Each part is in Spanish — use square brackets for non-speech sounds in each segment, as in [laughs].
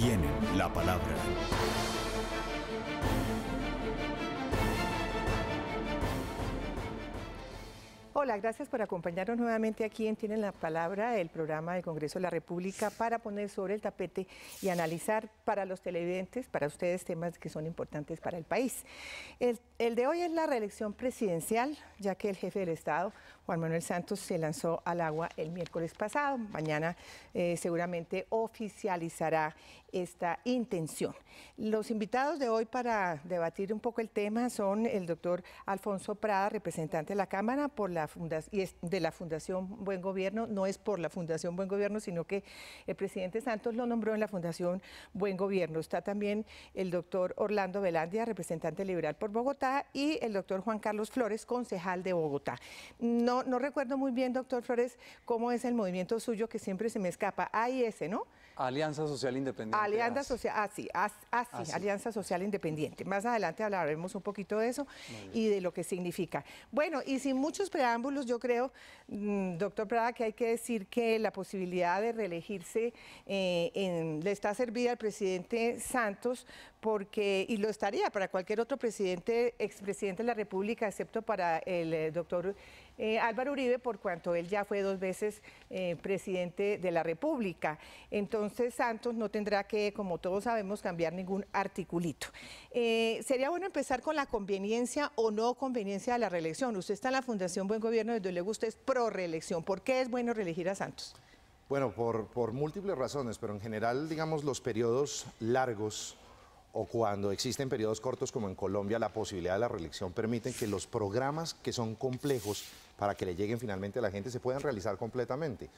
tienen la palabra. Hola, gracias por acompañarnos nuevamente aquí en Tienen la Palabra, el programa del Congreso de la República, para poner sobre el tapete y analizar para los televidentes, para ustedes, temas que son importantes para el país. El, de hoy es la reelección presidencial, ya que el jefe del Estado Juan Manuel Santos se lanzó al agua el miércoles pasado. Mañana eh, seguramente oficializará esta intención. Los invitados de hoy para debatir un poco el tema son el doctor Alfonso Prada, representante de la Cámara por la y de la Fundación Buen Gobierno. No es por la Fundación Buen Gobierno, sino que el presidente Santos lo nombró en la Fundación Buen Gobierno. Está también el doctor Orlando Velandia, representante liberal por Bogotá, y el doctor Juan Carlos Flores, concejal de Bogotá. No no, recuerdo muy bien, doctor Flores, cómo es el movimiento suyo que siempre se me escapa. AIS, ¿no? Alianza Social Independiente. Alianza Social, así, ah, ah, ah, así, Alianza Social Independiente. Más adelante hablaremos un poquito de eso y de lo que significa. Bueno, y sin muchos preámbulos, yo creo, mm, doctor Prada, que hay que decir que la posibilidad de reelegirse eh, en, le está servida al presidente Santos porque, y lo estaría para cualquier otro presidente, expresidente de la República, excepto para el eh, doctor eh, Álvaro Uribe por cuanto él ya fue dos veces eh, presidente de la República. Entonces Santos no tendrá que, como todos sabemos, cambiar ningún articulito. Eh, sería bueno empezar con la conveniencia o no conveniencia de la reelección. Usted está en la Fundación Buen Gobierno, desde le usted es pro reelección. ¿Por qué es bueno reelegir a Santos? Bueno, por múltiples razones, pero en general, digamos, los periodos largos o cuando existen periodos cortos como en Colombia, la posibilidad de la reelección permite que los programas que son complejos para que le lleguen finalmente a la gente, se puedan realizar completamente.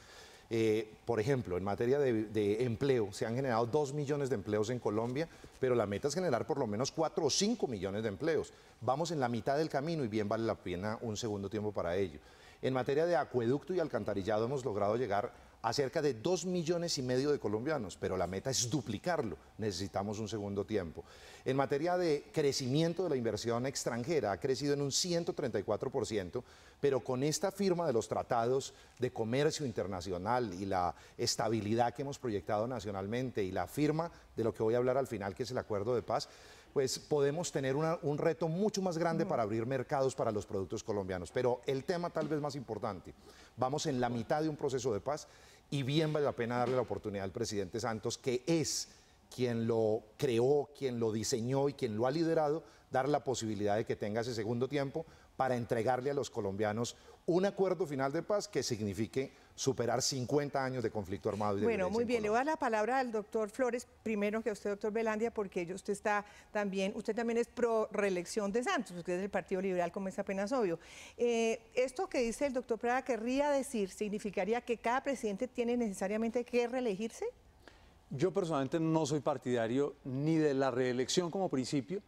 Eh, por ejemplo, en materia de, empleo, se han generado 2 millones de empleos en Colombia, pero la meta es generar por lo menos cuatro o 5 millones de empleos. Vamos en la mitad del camino y bien vale la pena un segundo tiempo para ello. En materia de acueducto y alcantarillado hemos logrado llegar a cerca de dos millones y medio de colombianos, pero la meta es duplicarlo. Necesitamos un segundo tiempo. En materia de crecimiento de la inversión extranjera, ha crecido en un 134%, pero con esta firma de los tratados de comercio internacional y la estabilidad que hemos proyectado nacionalmente y la firma de lo que voy a hablar al final, que es el acuerdo de paz, pues podemos tener un reto mucho más grande para abrir mercados para los productos colombianos. Pero el tema tal vez más importante, vamos en la mitad de un proceso de paz y bien vale la pena darle la oportunidad al presidente Santos, que es quien lo creó, quien lo diseñó y quien lo ha liderado, dar la posibilidad de que tenga ese segundo tiempo para entregarle a los colombianos un acuerdo final de paz que signifique superar 50 años de conflicto armado. Y bueno, muy bien, le voy a la palabra al doctor Flores, primero que a usted, doctor Belandia, porque usted está también, usted también es pro reelección de Santos, usted es del Partido Liberal, como es apenas obvio. Eh, esto que dice el doctor Prada querría decir, ¿significaría que cada presidente tiene necesariamente que reelegirse? Yo personalmente no soy partidario ni de la reelección como principio,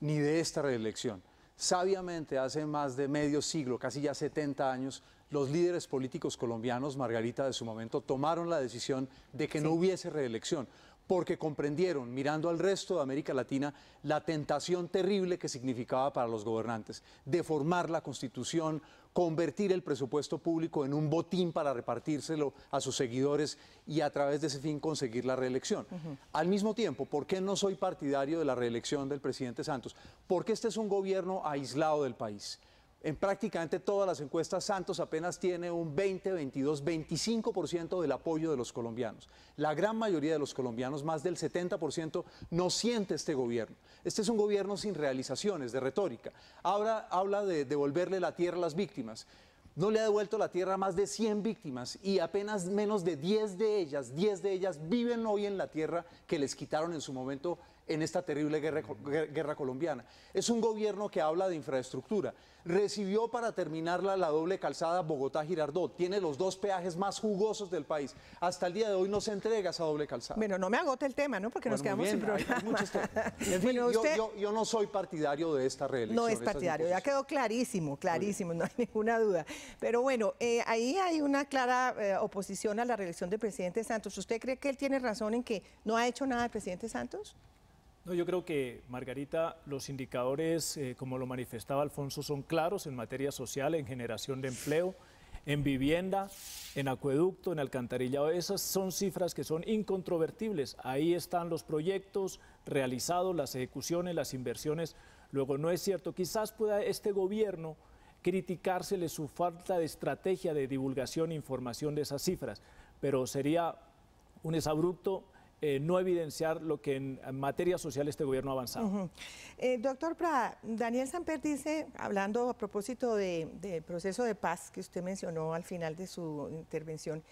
ni de esta reelección. Sabiamente, hace más de medio siglo, casi ya 70 años, los líderes políticos colombianos, Margarita, de su momento, tomaron la decisión de que no hubiese reelección, porque comprendieron, mirando al resto de América Latina, la tentación terrible que significaba para los gobernantes, deformar la constitución, convertir el presupuesto público en un botín para repartírselo a sus seguidores y a través de ese fin conseguir la reelección. Al mismo tiempo, ¿por qué no soy partidario de la reelección del presidente Santos? Porque este es un gobierno aislado del país. En prácticamente todas las encuestas, Santos apenas tiene un 20, 22, 25% del apoyo de los colombianos. La gran mayoría de los colombianos, más del 70%, no siente este gobierno. Este es un gobierno sin realizaciones, de retórica. Ahora habla de devolverle la tierra a las víctimas. No le ha devuelto la tierra a más de 100 víctimas y apenas menos de 10 de ellas, 10 de ellas viven hoy en la tierra que les quitaron en su momento en esta terrible guerra, colombiana. Es un gobierno que habla de infraestructura. Recibió para terminarla la doble calzada Bogotá-Girardot. Tiene los dos peajes más jugosos del país. Hasta el día de hoy no se entrega esa doble calzada. Bueno, no me agote el tema, ¿no? Porque nos quedamos sin problema. [laughs] En fin, yo, no soy partidario de esta reelección. No es partidario, ya quedó clarísimo, clarísimo, no hay [laughs] ninguna duda. Pero bueno, eh, ahí hay una clara eh, oposición a la reelección del presidente Santos. ¿Usted cree que él tiene razón en que no ha hecho nada el presidente Santos? No, yo creo que, Margarita, los indicadores, eh, como lo manifestaba Alfonso, son claros en materia social, en generación de empleo, en vivienda, en acueducto, en alcantarillado. Esas son cifras que son incontrovertibles. Ahí están los proyectos realizados, las ejecuciones, las inversiones. Luego, no es cierto, quizás pueda este gobierno criticársele su falta de estrategia de divulgación e información de esas cifras, pero sería un esabrupto. Eh, no evidenciar lo que en, materia social este gobierno ha avanzado. Eh, doctor Prada, Daniel Samper dice, hablando a propósito del proceso de paz que usted mencionó al final de su intervención,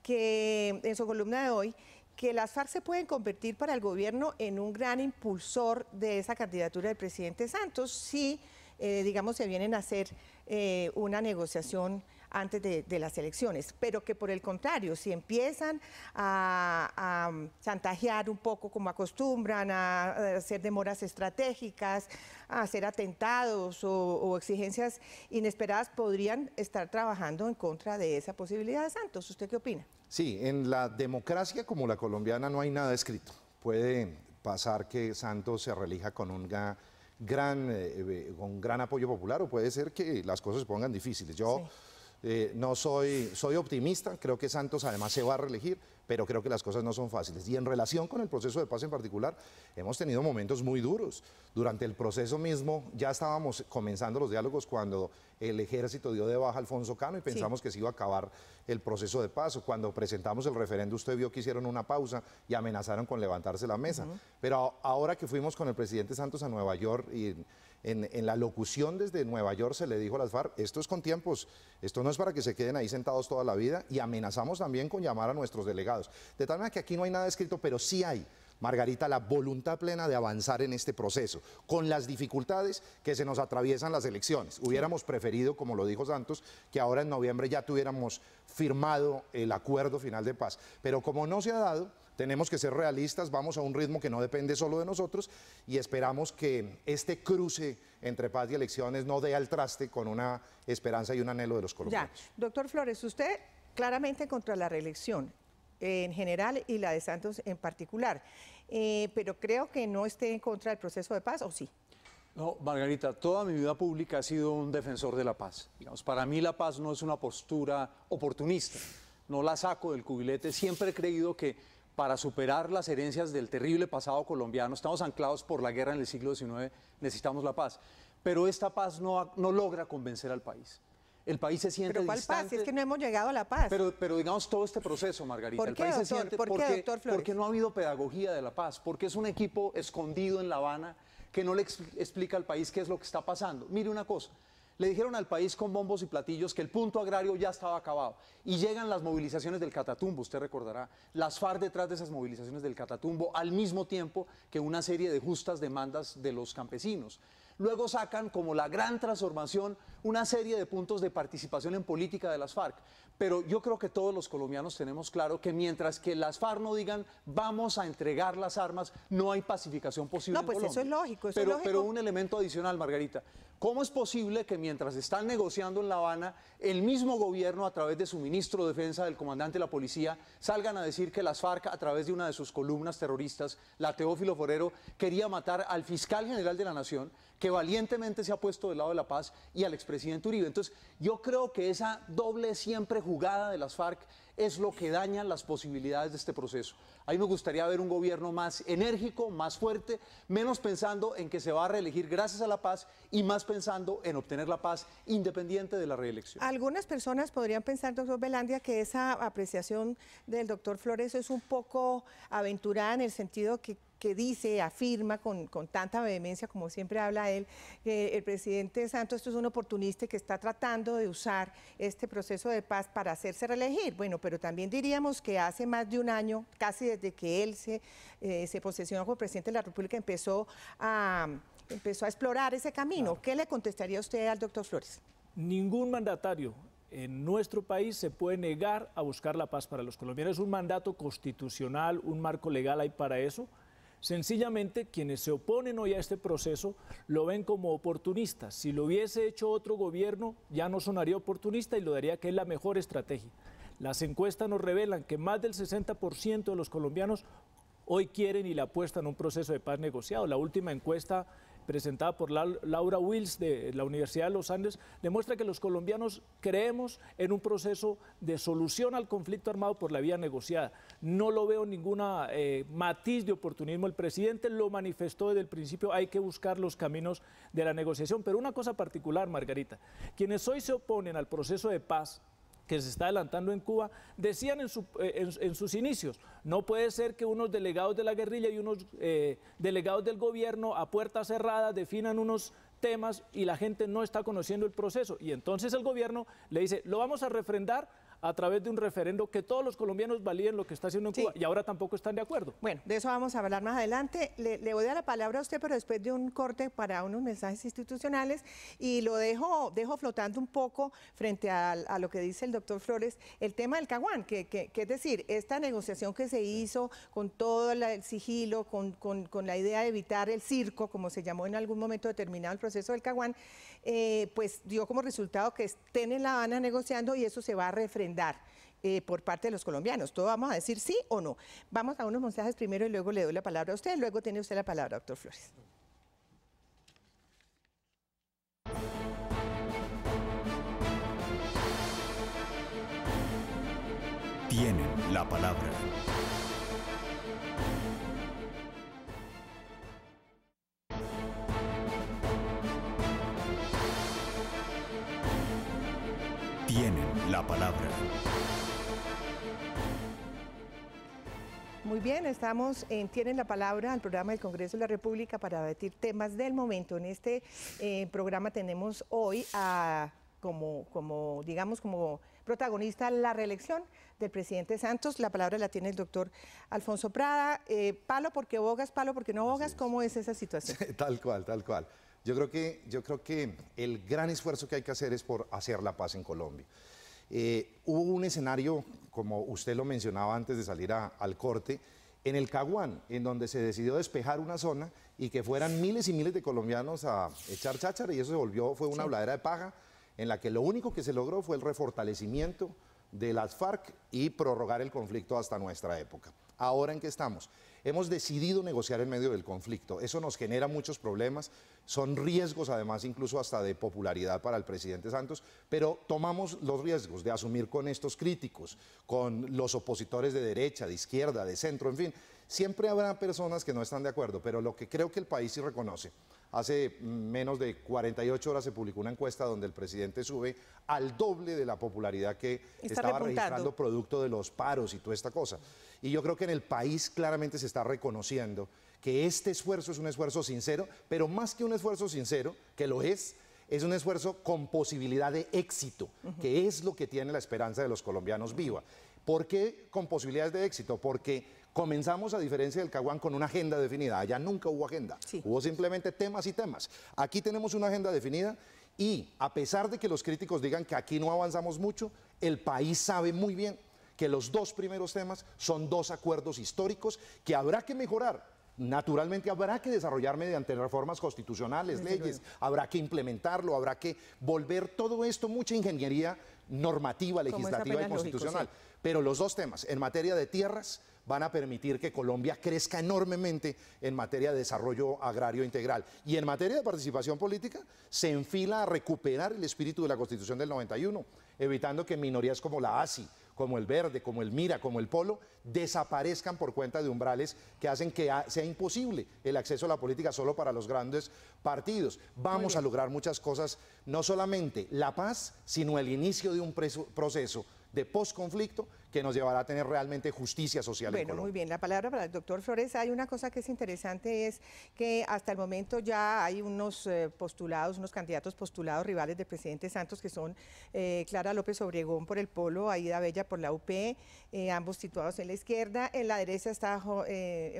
que en su columna de hoy, que las FARC se pueden convertir para el gobierno en un gran impulsor de esa candidatura del presidente Santos si, eh, digamos, se vienen a hacer una negociación antes de, las elecciones, pero que por el contrario, si empiezan a, chantajear un poco como acostumbran, a, hacer demoras estratégicas, a hacer atentados o, exigencias inesperadas, podrían estar trabajando en contra de esa posibilidad de Santos. ¿Usted qué opina? Sí, en la democracia como la colombiana no hay nada escrito. Puede pasar que Santos se relija con un gran, eh, eh, gran apoyo popular o puede ser que las cosas se pongan difíciles. Yo eh, no soy, soy optimista, creo que Santos además se va a reelegir, pero creo que las cosas no son fáciles. Y en relación con el proceso de paz en particular, hemos tenido momentos muy duros. Durante el proceso mismo ya estábamos comenzando los diálogos cuando el ejército dio de baja a Alfonso Cano y pensamos que se iba a acabar el proceso de paz. Cuando presentamos el referendo, usted vio que hicieron una pausa y amenazaron con levantarse la mesa. Pero ahora que fuimos con el presidente Santos a Nueva York y en, la locución desde Nueva York se le dijo a las FARC, esto es con tiempos, esto no es para que se queden ahí sentados toda la vida y amenazamos también con llamar a nuestros delegados. De tal manera que aquí no hay nada escrito, pero sí hay. Margarita, la voluntad plena de avanzar en este proceso, con las dificultades que se nos atraviesan las elecciones. Hubiéramos preferido, como lo dijo Santos, que ahora en noviembre ya tuviéramos firmado el acuerdo final de paz. Pero como no se ha dado, tenemos que ser realistas, vamos a un ritmo que no depende solo de nosotros y esperamos que este cruce entre paz y elecciones no dé al traste con una esperanza y un anhelo de los colombianos. Ya. Doctor Flores, usted claramente contra la reelección eh, en general y la de Santos en particular, eh, pero creo que no esté en contra del proceso de paz, ¿o sí? No, Margarita, toda mi vida pública ha sido un defensor de la paz. Digamos, para mí la paz no es una postura oportunista, no la saco del cubilete. Siempre he creído que para superar las herencias del terrible pasado colombiano. Estamos anclados por la guerra en el siglo XIX, necesitamos la paz. Pero esta paz no, logra convencer al país. El país se siente ¿Pero cuál paz? Es que no hemos llegado a la paz. Pero, pero digamos todo este proceso, Margarita. ¿Por qué, doctor? se siente ¿Por porque, qué, porque no ha habido pedagogía de la paz, porque es un equipo escondido en La Habana que no le explica al país qué es lo que está pasando. Mire una cosa, le dijeron al país con bombos y platillos que el punto agrario ya estaba acabado. Y llegan las movilizaciones del Catatumbo, usted recordará, las FARC detrás de esas movilizaciones del Catatumbo, al mismo tiempo que una serie de justas demandas de los campesinos luego sacan como la gran transformación una serie de puntos de participación en política de las FARC. Pero yo creo que todos los colombianos tenemos claro que mientras que las FARC no digan vamos a entregar las armas, no hay pacificación posible. No, pues eso lógico. pero, es lógico. pero un elemento adicional, Margarita. ¿Cómo es posible que mientras están negociando en La Habana, el mismo gobierno, a través de su ministro de Defensa, del comandante de la policía, salgan a decir que las FARC, a través de una de sus columnas terroristas, la Teófilo Forero, quería matar al fiscal general de la Nación? que valientemente se ha puesto del lado de la paz, y al expresidente Uribe. Entonces, yo creo que esa doble siempre jugada de las FARC es lo que daña las posibilidades de este proceso. A mí me gustaría ver un gobierno más enérgico, más fuerte, menos pensando en que se va a reelegir gracias a la paz y más pensando en obtener la paz independiente de la reelección. Algunas personas podrían pensar, doctor Belandia, que esa apreciación del doctor Flores es un poco aventurada en el sentido que que dice, afirma con, tanta vehemencia, como siempre habla él, que el presidente Santos esto es un oportunista que está tratando de usar este proceso de paz para hacerse reelegir. Bueno, pero también diríamos que hace más de un año, casi desde que él se, eh, se posesionó como presidente de la República, empezó a, empezó a explorar ese camino. ¿Qué le contestaría usted al doctor Flores? Ningún mandatario en nuestro país se puede negar a buscar la paz para los colombianos. Es un mandato constitucional, un marco legal hay para eso. Sencillamente, quienes se oponen hoy a este proceso lo ven como oportunista. Si lo hubiese hecho otro gobierno, ya no sonaría oportunista y lo daría que es la mejor estrategia. Las encuestas nos revelan que más del 60% de los colombianos hoy quieren y le apuestan a un proceso de paz negociado. La última encuesta presentada por Laura Wills de la Universidad de los Andes, demuestra que los colombianos creemos en un proceso de solución al conflicto armado por la vía negociada. No lo veo ninguna eh, matiz de oportunismo. El presidente lo manifestó desde el principio, hay que buscar los caminos de la negociación. Pero una cosa particular, Margarita, quienes hoy se oponen al proceso de paz, que se está adelantando en Cuba, decían eh, en, sus inicios, no puede ser que unos delegados de la guerrilla y unos eh, delegados del gobierno a puerta cerrada definan unos temas y la gente no está conociendo el proceso. Y entonces el gobierno le dice, lo vamos a refrendar a través de un referendo que todos los colombianos valían lo que está haciendo en Cuba y ahora tampoco están de acuerdo. Bueno, de eso vamos a hablar más adelante. Le, voy a dar la palabra a usted, pero después de un corte para unos mensajes institucionales y lo dejo, dejo flotando un poco frente a, lo que dice el doctor Flores, el tema del caguán, que, es decir, esta negociación que se hizo con todo el sigilo, con, la idea de evitar el circo, como se llamó en algún momento determinado el proceso del caguán, eh, pues dio como resultado que estén en La Habana negociando y eso se va a refrendar dar eh, por parte de los colombianos. Todo vamos a decir sí o no. Vamos a unos mensajes primero y luego le doy la palabra a usted. Luego tiene usted la palabra, doctor Flores. Tienen la palabra. palabra. Muy bien, estamos en Tienen la Palabra, al programa del Congreso de la República para debatir temas del momento. En este eh, programa tenemos hoy como, digamos, como protagonista la reelección del presidente Santos. La palabra la tiene el doctor Alfonso Prada. Eh, palo porque bogas, palo porque no bogas, ¿cómo es esa situación? [laughs] tal cual, tal cual. Yo creo, que, yo creo que el gran esfuerzo que hay que hacer es por hacer la paz en Colombia. Eh, hubo un escenario, como usted lo mencionaba antes de salir al corte, en el Caguán, en donde se decidió despejar una zona y que fueran miles y miles de colombianos a echar cháchara y eso se volvió, fue una bladera de paja, en la que lo único que se logró fue el refortalecimiento de las FARC y prorrogar el conflicto hasta nuestra época. Ahora en qué estamos, hemos decidido negociar en medio del conflicto. Eso nos genera muchos problemas, son riesgos además incluso hasta de popularidad para el presidente Santos, pero tomamos los riesgos de asumir con estos críticos, con los opositores de derecha, de izquierda, de centro, en fin. Siempre habrá personas que no están de acuerdo, pero lo que creo que el país sí reconoce Hace menos de 48 horas se publicó una encuesta donde el presidente sube al doble de la popularidad que estaba registrando producto de los paros y toda esta cosa. Y yo creo que en el país claramente se está reconociendo que este esfuerzo es un esfuerzo sincero, pero más que un esfuerzo sincero, que lo es, es un esfuerzo con posibilidad de éxito, que es lo que tiene la esperanza de los colombianos viva. ¿Por qué con posibilidades de éxito? Porque Comenzamos, a diferencia del Caguán, con una agenda definida. Allá nunca hubo agenda. Hubo simplemente temas y temas. Aquí tenemos una agenda definida y a pesar de que los críticos digan que aquí no avanzamos mucho, el país sabe muy bien que los dos primeros temas son dos acuerdos históricos que habrá que mejorar. Naturalmente habrá que desarrollar mediante reformas constitucionales, leyes, habrá que implementarlo, habrá que volver todo esto, mucha ingeniería normativa, legislativa y constitucional. Pero los dos temas, en materia de tierras, van a permitir que Colombia crezca enormemente en materia de desarrollo agrario integral. Y en materia de participación política, se enfila a recuperar el espíritu de la Constitución del 91, evitando que minorías como la ASI, como el Verde, como el Mira, como el Polo, desaparezcan por cuenta de umbrales que hacen que sea imposible el acceso a la política solo para los grandes partidos. Vamos a lograr muchas cosas, no solamente la paz, sino el inicio de un proceso de posconflicto que nos llevará a tener realmente justicia social bueno, Muy bien, la palabra para el doctor Flores. Hay una cosa que es interesante, es que hasta el momento ya hay unos eh, postulados, unos candidatos postulados rivales del presidente Santos, que son eh, Clara López Obregón por el Polo, Aida Bella por la UP, eh, ambos situados en la izquierda. En la derecha está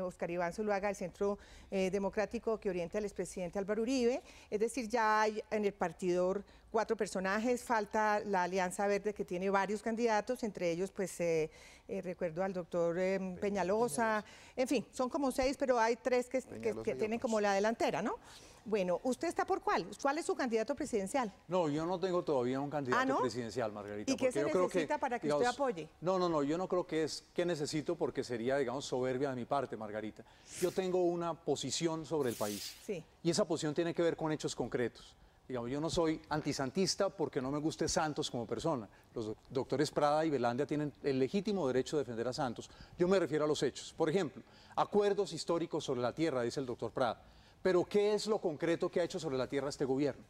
Oscar Iván Zuluaga, el Centro Democrático que orienta al expresidente Álvaro Uribe. Es decir, ya hay en el partidor cuatro personajes, falta la Alianza Verde que tiene varios candidatos, entre ellos pues eh, recuerdo al doctor eh, Peñalosa, en fin, son como seis, pero hay tres que, tienen como la delantera, ¿no? Bueno, ¿usted está por cuál? ¿Cuál es su candidato presidencial? No, yo no tengo todavía un candidato ¿Ah, presidencial, Margarita. ¿Y qué se necesita para que usted apoye? No, no, no, yo no creo que es que necesito porque sería, digamos, soberbia de mi parte, Margarita. Yo tengo una posición sobre el país. Y esa posición tiene que ver con hechos concretos yo no soy antisantista porque no me guste Santos como persona. Los doctores Prada y Velandia tienen el legítimo derecho de defender a Santos. Yo me refiero a los hechos. Por ejemplo, acuerdos históricos sobre la tierra, dice el doctor Prada. Pero ¿qué es lo concreto que ha hecho sobre la tierra este gobierno?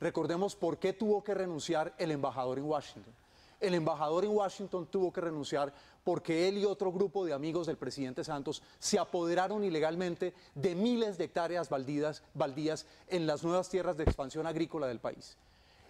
Recordemos por qué tuvo que renunciar el embajador en Washington el embajador en Washington tuvo que renunciar porque él y otro grupo de amigos del presidente Santos se apoderaron ilegalmente de miles de hectáreas baldías en las nuevas tierras de expansión agrícola del país.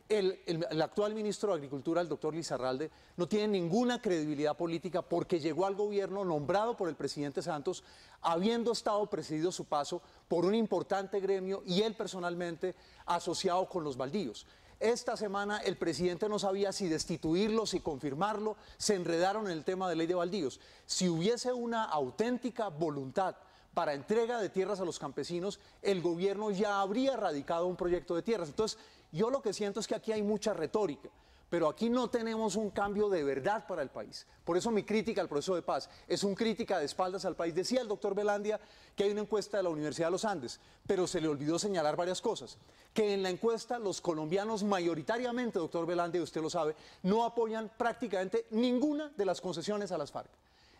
El, actual ministro de Agricultura, el doctor Lizarralde, no tiene ninguna credibilidad política porque llegó al gobierno nombrado por el presidente Santos, habiendo estado presidido su paso por un importante gremio y él personalmente asociado con los baldíos. Esta semana el presidente no sabía si destituirlo, si confirmarlo, se enredaron en el tema de ley de baldíos. Si hubiese una auténtica voluntad para entrega de tierras a los campesinos, el gobierno ya habría radicado un proyecto de tierras. Entonces, yo lo que siento es que aquí hay mucha retórica. Pero aquí no tenemos un cambio de verdad para el país. Por eso mi crítica al proceso de paz es una crítica de espaldas al país. Decía el doctor Belandia que hay una encuesta de la Universidad de los Andes, pero se le olvidó señalar varias cosas. Que en la encuesta los colombianos mayoritariamente, doctor Belandia, usted lo sabe, no apoyan prácticamente ninguna de las concesiones a las FARC.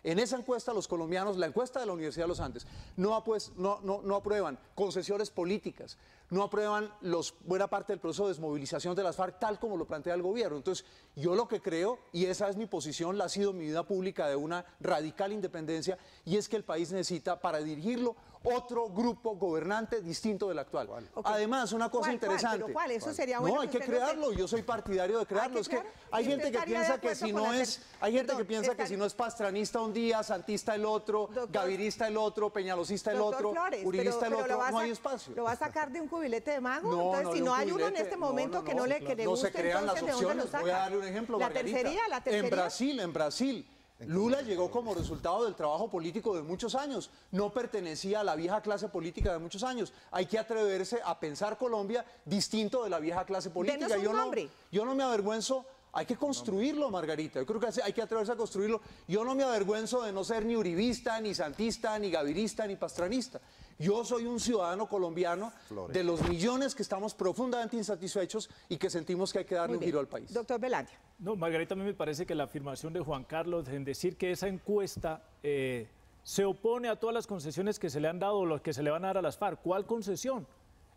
En esa encuesta los colombianos, la encuesta de la Universidad de los Andes, no, pues, no, no, no aprueban concesiones políticas, no aprueban los, buena parte del proceso de desmovilización de las FARC tal como lo plantea el gobierno. Entonces, yo lo que creo, y esa es mi posición, la ha sido mi vida pública de una radical independencia, y es que el país necesita para dirigirlo otro grupo gobernante distinto del actual. Además, una cosa interesante. No, hay que, crearlo. Yo soy partidario de crearlo. Hay es que hay gente que piensa que si no es, hay gente que piensa que si no es pastranista un día, santista el otro, gavirista el otro, peñalosista el otro, el otro, no hay espacio. Lo va a sacar de un billete de mago. entonces, si no hay uno en este momento que no le, que le guste, se crean entonces, las opciones. Voy a darle un ejemplo. Margarita. En Brasil, en Brasil. Lula llegó como resultado del trabajo político de muchos años, no pertenecía a la vieja clase política de muchos años. Hay que atreverse a pensar Colombia distinto de la vieja clase política. yo, no, yo no me avergüenzo, hay que construirlo, Margarita. Yo creo que hay que atreverse a construirlo. Yo no me avergüenzo de no ser ni uribista, ni santista, ni gavirista, ni pastranista. Yo soy un ciudadano colombiano de los millones que estamos profundamente insatisfechos y que sentimos que hay que darle un giro al país. Doctor Belandia. No, Margarita, a mí me parece que la afirmación de Juan Carlos en decir que esa encuesta... Eh, se opone a todas las concesiones que se le han dado o las que se le van a dar a las FARC. ¿Cuál concesión?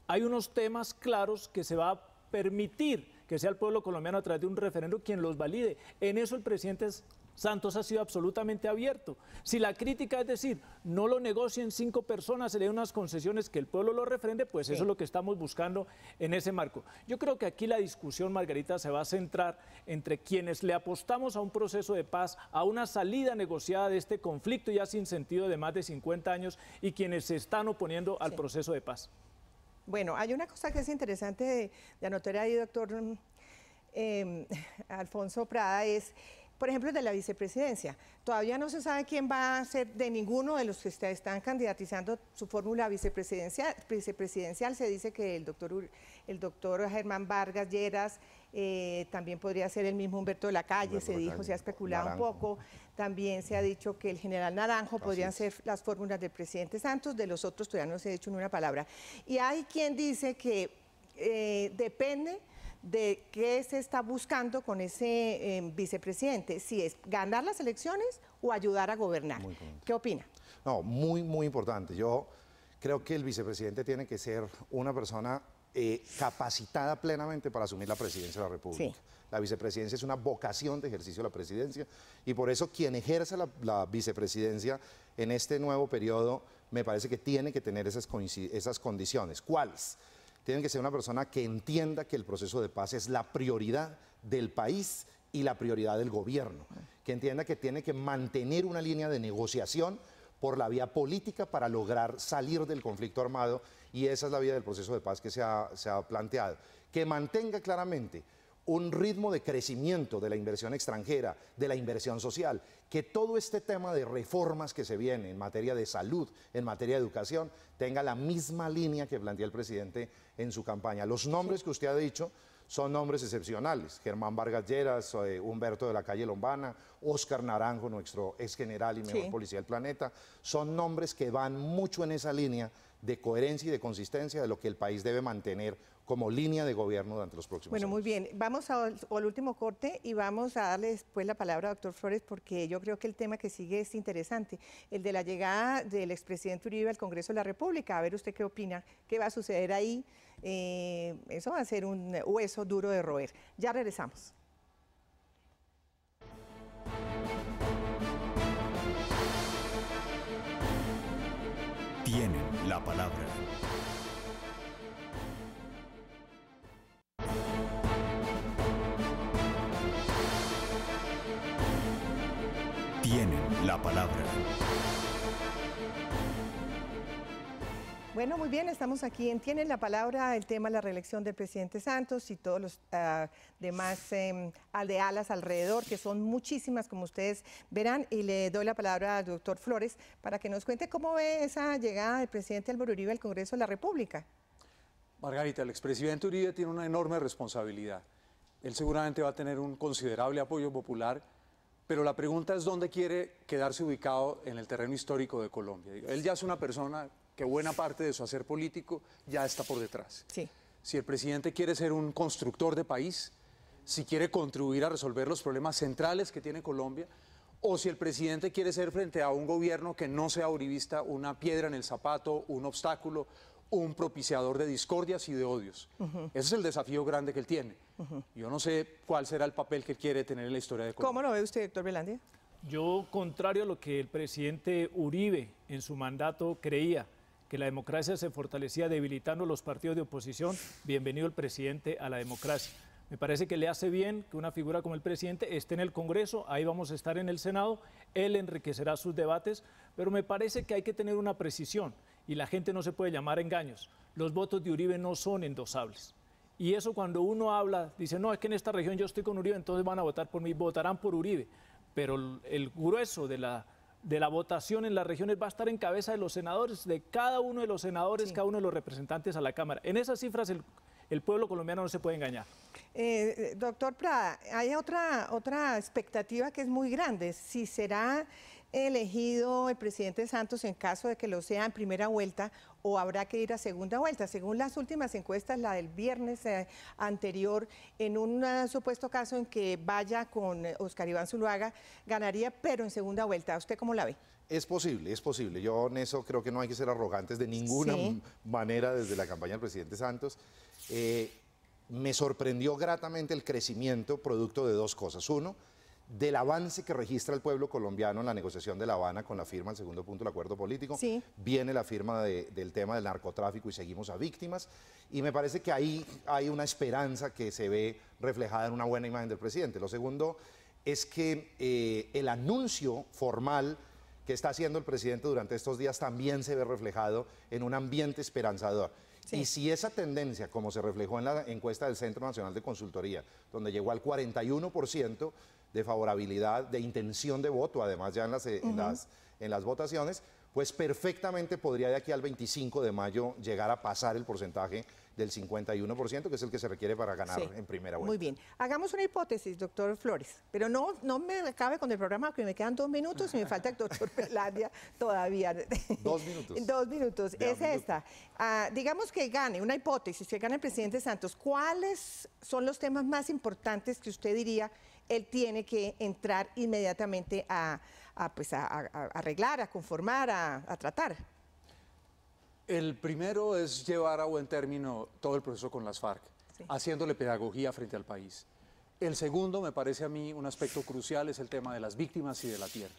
Hay unos temas claros que se va a permitir que sea el pueblo colombiano a través de un referendo quien los valide. En eso el presidente es Santos ha sido absolutamente abierto. Si la crítica es decir, no lo negocien cinco personas, se le den unas concesiones que el pueblo lo refrende, pues eso es lo que estamos buscando en ese marco. Yo creo que aquí la discusión, Margarita, se va a centrar entre quienes le apostamos a un proceso de paz, a una salida negociada de este conflicto ya sin sentido de más de 50 años y quienes se están oponiendo al proceso de paz. Bueno, hay una cosa que es interesante de, anotar ahí, doctor mm, em, [laughs] Alfonso Prada, es por ejemplo, de la vicepresidencia. Todavía no se sabe quién va a ser de ninguno de los que están candidatizando su fórmula vicepresidencial. Se dice que el doctor, el doctor Germán Vargas Lleras, eh, también podría ser el mismo Humberto de la Calle, se dijo, se ha especulado un poco. También se ha dicho que el general Naranjo podrían ser las fórmulas del presidente Santos, de los otros todavía no se ha dicho ni una palabra. Y hay quien dice que eh, depende de qué se está buscando con ese em, vicepresidente, si es ganar las elecciones o ayudar a gobernar. ¿Qué opina? No, muy, muy importante. Yo creo que el vicepresidente tiene que ser una persona eh, capacitada plenamente para asumir la presidencia de la República. La vicepresidencia es una vocación de ejercicio de la presidencia y por eso quien ejerce la, vicepresidencia en este nuevo periodo me parece que tiene que tener esas, esas condiciones. ¿Cuáles? tienen que ser una persona que entienda que el proceso de paz es la prioridad del país y la prioridad del gobierno, que entienda que tiene que mantener una línea de negociación por la vía política para lograr salir del conflicto armado y esa es la vía del proceso de paz que se ha, se ha planteado. Que mantenga claramente un ritmo de crecimiento de la inversión extranjera, de la inversión social, que todo este tema de reformas que se vienen en materia de salud, en materia de educación, tenga la misma línea que plantea el presidente en su campaña. Los nombres que usted ha dicho son nombres excepcionales. Germán Vargas Lleras, eh, Humberto de la Calle Lombana, Óscar Naranjo, nuestro ex general y mejor policía del planeta, son nombres que van mucho en esa línea de coherencia y de consistencia de lo que el país debe mantener como línea de gobierno durante los próximos años. Bueno, muy bien. Vamos al, último corte y vamos a darle después la palabra al doctor Flores porque yo creo que el tema que sigue es interesante, el de la llegada del expresidente Uribe al Congreso de la República. A ver usted qué opina, qué va a suceder ahí. Eh, eso va a ser un hueso duro de roer. Ya regresamos. Tienen la palabra. Tienen la palabra. Bueno, muy bien, estamos aquí Tienen la Palabra, el tema de la reelección del presidente Santos y todos los ah, demás em, aldealas alrededor, que son muchísimas, como ustedes verán, y le doy la palabra al doctor Flores para que nos cuente cómo ve esa llegada del presidente Álvaro Uribe al Congreso de la República. Margarita, el expresidente Uribe tiene una enorme responsabilidad. Él seguramente va a tener un considerable apoyo popular, pero la pregunta es dónde quiere quedarse ubicado en el terreno histórico de Colombia. Él ya es una persona que buena parte de su hacer político ya está por detrás. Si el presidente quiere ser un constructor de país, si quiere contribuir a resolver los problemas centrales que tiene Colombia, o si el presidente quiere ser frente a un gobierno que no sea uribista una piedra en el zapato, un obstáculo, un propiciador de discordias y de odios. Ese es el desafío grande que él tiene. Yo no sé cuál será el papel que quiere tener en la historia de Colombia. ¿Cómo lo ve usted, doctor Belandia? Yo, contrario a lo que el presidente Uribe en su mandato creía, que la democracia se fortalecía debilitando los partidos de oposición, bienvenido el presidente a la democracia. Me parece que le hace bien que una figura como el presidente esté en el Congreso, ahí vamos a estar en el Senado, él enriquecerá sus debates, pero me parece que hay que tener una precisión y la gente no se puede llamar engaños. Los votos de Uribe no son endosables. Y eso cuando uno habla, dice, no, es que en esta región yo estoy con Uribe, entonces van a votar por mí, votarán por Uribe. Pero el grueso de la de la votación en las regiones va a estar en cabeza de los senadores, de cada uno de los senadores, cada uno de los representantes a la Cámara. En esas cifras el, pueblo colombiano no se puede engañar. Eh, doctor Prada, hay otra, otra expectativa que es muy grande, si será elegido el presidente Santos en caso de que lo sea en primera vuelta o habrá que ir a segunda vuelta. Según las últimas encuestas, la del viernes eh, anterior, en un eh, supuesto caso en que vaya con eh, Oscar Iván Zuluaga, ganaría, pero en segunda vuelta. ¿Usted cómo la ve? Es posible, es posible. Yo en eso creo que no hay que ser arrogantes de ninguna manera desde la campaña del presidente Santos. me sorprendió gratamente el crecimiento producto de dos cosas. Uno, del avance que registra el pueblo colombiano en la negociación de La Habana con la firma, el segundo punto del acuerdo político, viene la firma del tema del narcotráfico y seguimos a víctimas. Y me parece que ahí hay una esperanza que se ve reflejada en una buena imagen del presidente. Lo segundo es que eh, el anuncio formal que está haciendo el presidente durante estos días también se ve reflejado en un ambiente esperanzador. Y si esa tendencia, como se reflejó en la encuesta del Centro Nacional de Consultoría, donde llegó al 41%, de favorabilidad, de intención de voto, además ya en las, eh, votaciones, pues perfectamente podría de aquí al 25 de mayo llegar a pasar el porcentaje del 51%, que es el que se requiere para ganar en primera vuelta. Muy bien. Hagamos una hipótesis, doctor Flores, pero no, me acabe con el programa, porque me quedan dos minutos y me falta el doctor [laughs] Pelandia todavía. Dos minutos. [laughs] dos minutos. es esta. Ah, digamos que gane, una hipótesis, que gane el presidente Santos. ¿Cuáles son los temas más importantes que usted diría él tiene que entrar inmediatamente a, a, pues, arreglar, a conformar, a tratar. El primero es llevar a buen término todo el proceso con las FARC, haciéndole pedagogía frente al país. El segundo, me parece a mí un aspecto crucial, es el tema de las víctimas y de la tierra.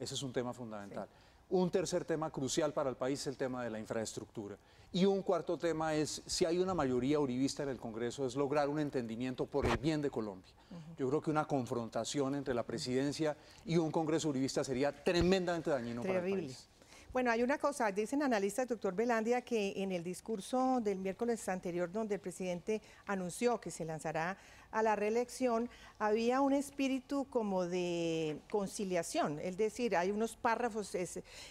Ese es un tema fundamental. Un tercer tema crucial para el país es el tema de la infraestructura. Y un cuarto tema es, si hay una mayoría uribista en el Congreso, es lograr un entendimiento por el bien de Colombia. Yo creo que una confrontación entre la presidencia y un Congreso uribista sería tremendamente dañino para el país. Bueno, hay una cosa, dicen analistas, doctor Belandia, que en el discurso del miércoles anterior, donde el presidente anunció que se lanzará a la reelección, había un espíritu como de conciliación, es decir, hay unos párrafos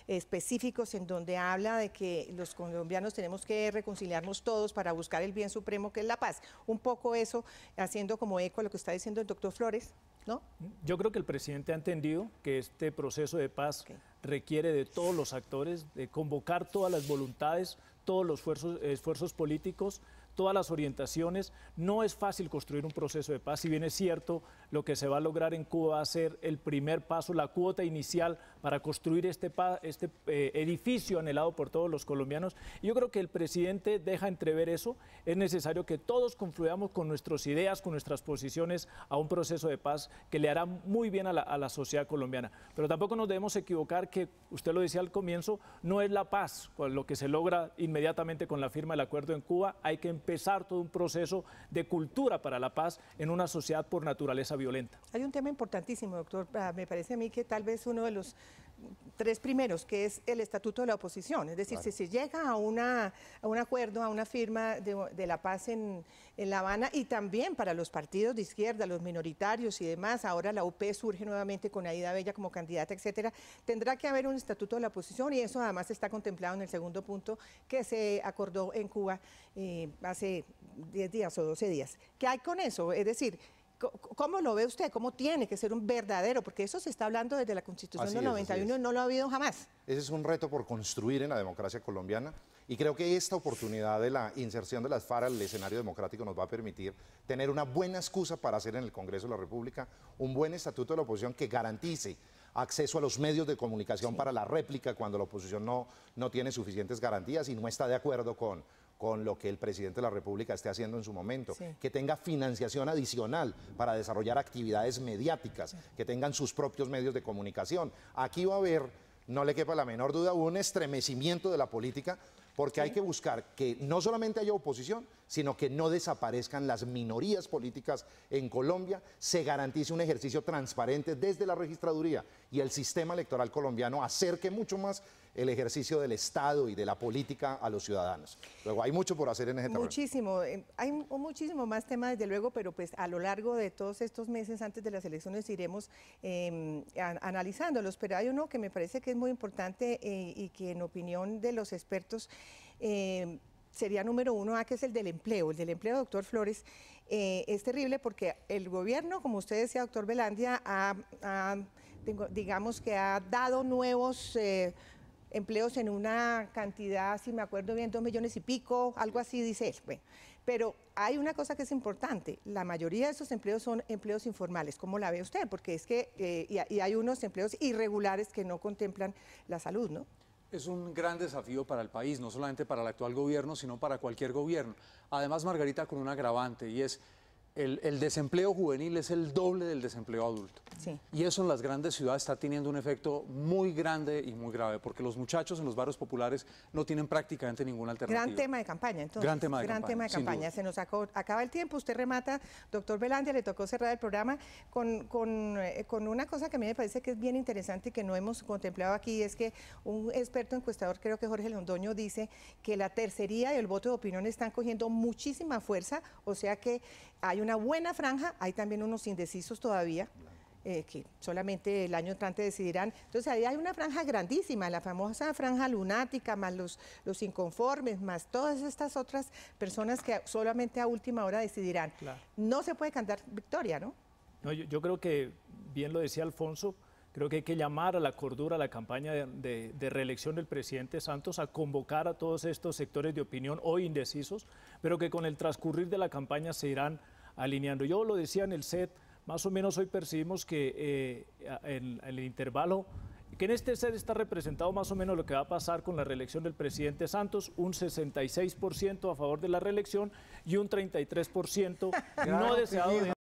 específicos en donde habla de que los colombianos tenemos que reconciliarnos todos para buscar el bien supremo que es la paz. Un poco eso, haciendo como eco a lo que está diciendo el doctor Flores. ¿No? Yo creo que el presidente ha entendido que este proceso de paz requiere de todos los actores, de convocar todas las voluntades, todos los esfuerzos políticos todas las orientaciones. No es fácil construir un proceso de paz, si bien es cierto, lo que se va a lograr en Cuba va a ser el primer paso, la cuota inicial para construir este, este eh, edificio anhelado por todos los colombianos. yo creo que el presidente deja entrever eso. Es necesario que todos confluyamos con nuestras ideas, con nuestras posiciones a un proceso de paz que le hará muy bien a la, a la sociedad colombiana. Pero tampoco nos debemos equivocar que, usted lo decía al comienzo, no es la paz lo que se logra inmediatamente con la firma del acuerdo en Cuba. Hay que empezar todo un proceso de cultura para la paz en una sociedad por naturaleza violenta. Hay un tema importantísimo, doctor. Ah, me parece a mí que tal vez uno de los tres primeros, que es el estatuto de la oposición. Es decir, si se llega a, una, un acuerdo, a una firma de, la paz en, La Habana y también para los partidos de izquierda, los minoritarios y demás, ahora la UP surge nuevamente con Aida Bella como candidata, etcétera, tendrá que haber un estatuto de la oposición y eso además está contemplado en el segundo punto que se acordó en Cuba eh, hace 10 días o 12 días. ¿Qué hay con eso? Es decir, ¿Cómo lo ve usted? ¿Cómo tiene que ser un verdadero? Porque eso se está hablando desde la Constitución del 91 y no lo ha habido jamás. Ese es un reto por construir en la democracia colombiana y creo que esta oportunidad de la inserción de las en al escenario democrático nos va a permitir tener una buena excusa para hacer en el Congreso de la República un buen estatuto de la oposición que garantice acceso a los medios de comunicación para la réplica cuando la oposición no, no tiene suficientes garantías y no está de acuerdo con con lo que el presidente de la República esté haciendo en su momento, que tenga financiación adicional para desarrollar actividades mediáticas, que tengan sus propios medios de comunicación. Aquí va a haber, no le quepa la menor duda, un estremecimiento de la política, porque hay que buscar que no solamente haya oposición, sino que no desaparezcan las minorías políticas en Colombia, se garantice un ejercicio transparente desde la registraduría y el sistema electoral colombiano acerque mucho más el ejercicio del Estado y de la política a los ciudadanos. Luego, hay mucho por hacer en ese tema. Muchísimo, eh, hay muchísimo más temas, desde luego, pero pues a lo largo de todos estos meses antes de las elecciones iremos em, analizándolos, pero hay uno que me parece que es muy importante eh, y que en opinión de los expertos... Em, sería número uno A, que es el del empleo. El del empleo, doctor Flores, eh, es terrible porque el gobierno, como usted decía, doctor Belandia, ha, digamos que ha dado nuevos... Eh, empleos en una cantidad, si me acuerdo bien, dos millones y pico, algo así, dice él. pero hay una cosa que es importante, la mayoría de esos empleos son empleos informales, ¿cómo la ve usted? Porque es que, eh, y hay unos empleos irregulares que no contemplan la salud, ¿no? es un gran desafío para el país, no solamente para el actual gobierno, sino para cualquier gobierno. Además, Margarita, con un agravante, y es el, desempleo juvenil es el doble del desempleo adulto. Sí. Y eso en las grandes ciudades está teniendo un efecto muy grande y muy grave, porque los muchachos en los barrios populares no tienen prácticamente ninguna alternativa. Gran tema de campaña, entonces. Gran tema de campaña. Se nos acaba, el tiempo, usted remata. Doctor Belandia, le tocó cerrar el programa con, eh, con, una cosa que a mí me parece que es bien interesante y que no hemos contemplado aquí, es que un experto encuestador, creo que Jorge Londoño, dice que la tercería y el voto de opinión están cogiendo muchísima fuerza, o sea que hay una buena franja, hay también unos indecisos todavía. Eh, que solamente el año entrante decidirán. Entonces ahí hay una franja grandísima, la famosa franja lunática, más los, los inconformes, más todas estas otras personas que solamente a última hora decidirán. No se puede cantar victoria, ¿no? yo, creo que, bien lo decía Alfonso, creo que hay que llamar a la cordura, a la campaña de reelección del presidente Santos, a convocar a todos estos sectores de opinión hoy indecisos, pero que con el transcurrir de la campaña se irán alineando. Yo lo decía en el set, más o menos hoy percibimos que eh, en, el intervalo que en este set está representado más o menos lo que va a pasar con la reelección del presidente Santos, un 66% a favor de la reelección y un 33% [laughs] no deseado de